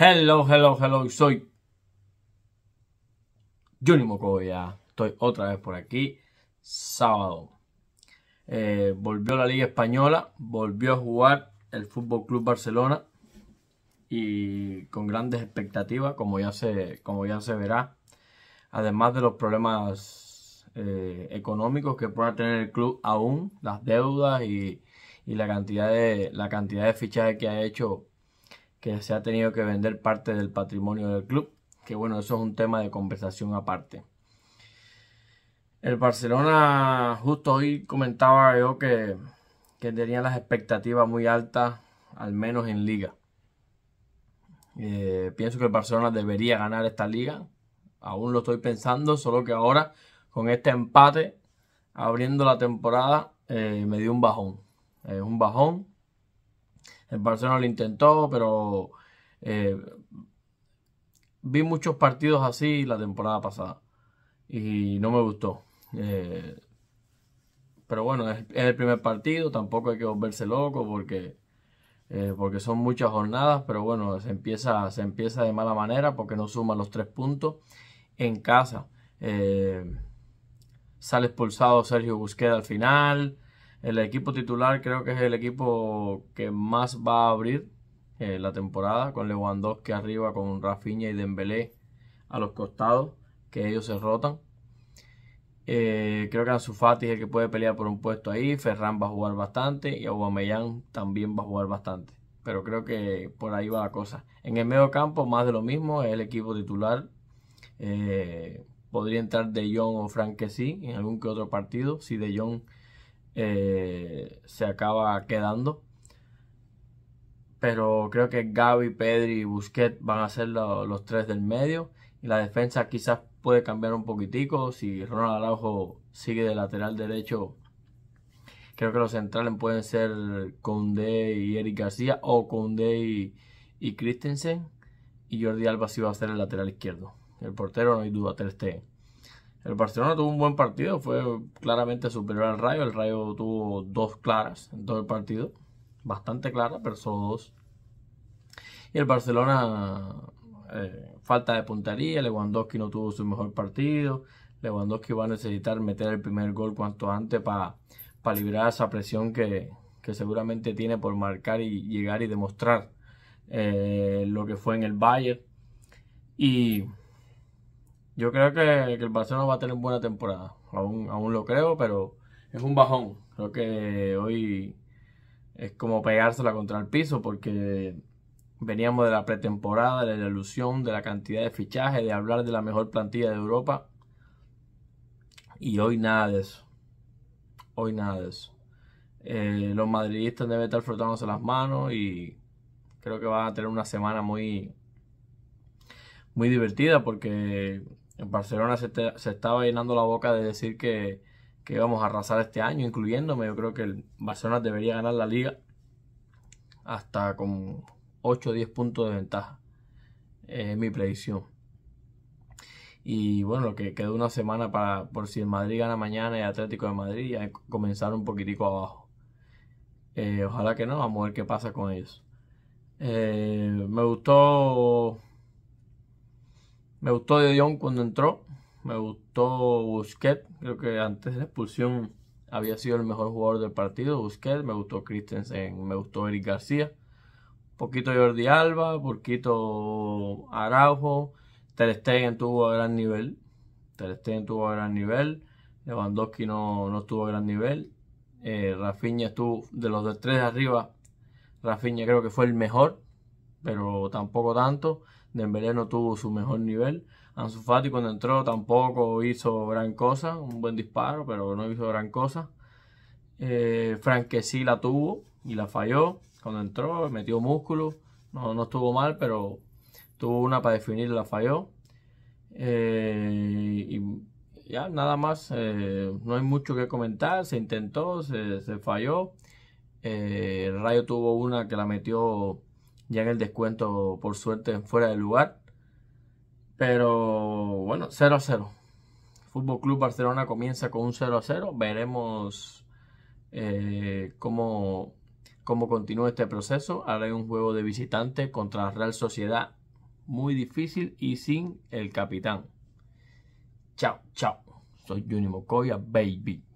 Hello, hello, hello, soy Johnny Mocoya. Estoy otra vez por aquí, sábado. Eh, volvió la Liga Española, volvió a jugar el Fútbol Club Barcelona y con grandes expectativas, como ya se, como ya se verá. Además de los problemas eh, económicos que pueda tener el club aún, las deudas y, la, cantidad de, la cantidad de fichajes que ha hecho que se ha tenido que vender parte del patrimonio del club, que bueno, eso es un tema de conversación aparte. El Barcelona, justo hoy comentaba yo que, que tenía las expectativas muy altas, al menos en liga. Eh, pienso que el Barcelona debería ganar esta liga, aún lo estoy pensando, solo que ahora con este empate, abriendo la temporada, eh, me dio un bajón. Eh, un bajón el Barcelona lo intentó, pero eh, vi muchos partidos así la temporada pasada y no me gustó. Eh, pero bueno, es, el primer partido, tampoco hay que volverse loco porque, eh, porque son muchas jornadas, pero bueno, se empieza, se empieza de mala manera porque no suma los tres puntos en casa. sale expulsado Sergio Busqueda al final. El equipo titular creo que es el equipo que más va a abrir eh, la temporada, con Lewandowski arriba, con Rafinha y Dembélé a los costados, que ellos se rotan. Eh, creo que Ansu Fati es el que puede pelear por un puesto ahí, Ferran va a jugar bastante y Aubameyang también va a jugar bastante. Pero creo que por ahí va la cosa. En el medio campo más de lo mismo, es el equipo titular. Eh, podría entrar De Jong o Frank que sí en algún que otro partido. Si De Jong eh, se acaba quedando. Pero creo que Gaby, Pedri y Busquets van a ser los tres del medio. Y la defensa quizás puede cambiar un poquitico. Si Ronald Araujo sigue de lateral derecho, creo que los centrales pueden ser Conde y Eric García o Conde y, y Christensen. Y Jordi Alba sí va a ser el lateral izquierdo. El portero no hay duda, 3-T el Barcelona tuvo un buen partido, fue claramente superior al Rayo. El Rayo tuvo dos claras en todo el partido, bastante claras, pero solo dos. Y el Barcelona, eh, falta de puntería, Lewandowski no tuvo su mejor partido. Lewandowski va a necesitar meter el primer gol cuanto antes para pa liberar esa presión que, seguramente tiene por marcar y llegar y demostrar eh, lo que fue en el Bayern. Y yo creo que, el Barcelona va a tener buena temporada. Aún, aún lo creo, pero es un bajón. Creo que hoy es como pegársela contra el piso porque veníamos de la pretemporada, de la ilusión, de la cantidad de fichajes, de hablar de la mejor plantilla de Europa. Y hoy nada de eso. Hoy nada de eso. Eh, los madridistas deben estar frotándose las manos y creo que van a tener una semana muy, muy divertida porque en Barcelona se, estaba llenando la boca de decir que, íbamos a arrasar este año, incluyéndome. Yo creo que el Barcelona debería ganar la liga hasta con 8 o 10 puntos de ventaja. Es mi predicción. Y bueno, lo que quedó una semana para por si el Madrid gana mañana y el Atlético de Madrid ya comenzar un poquitico abajo. Eh, ojalá que no, vamos a ver qué pasa con ellos. Eh, me gustó me gustó De Jong cuando entró. Me gustó Busquets. Creo que antes de la expulsión había sido el mejor jugador del partido. Busquets. Me gustó Christensen. Me gustó Eric García. Poquito Jordi Alba. Poquito Araujo. Ter Stegen tuvo a gran nivel. Ter Stegen tuvo a gran nivel. Lewandowski no, no estuvo a gran nivel. Eh, Rafinha estuvo de los de tres de arriba. Rafinha creo que fue el mejor, pero tampoco tanto. Dembélé no tuvo su mejor nivel. Ansu Fati cuando entró tampoco hizo gran cosa, un buen disparo, pero no hizo gran cosa. Eh, Frank sí la tuvo y la falló cuando entró, metió músculo, no, no estuvo mal, pero tuvo una para definir, la falló. Eh, y ya nada más, eh, no hay mucho que comentar, se intentó, se, falló. Eh, Rayo tuvo una que la metió ya en el descuento, por suerte, fuera de lugar. Pero bueno, 0 a 0. Fútbol Club Barcelona comienza con un 0 a 0. Veremos eh, cómo, continúa este proceso. Haré un juego de visitante contra Real Sociedad muy difícil y sin el capitán. Chao, chao. Soy Juni Mokoya, baby.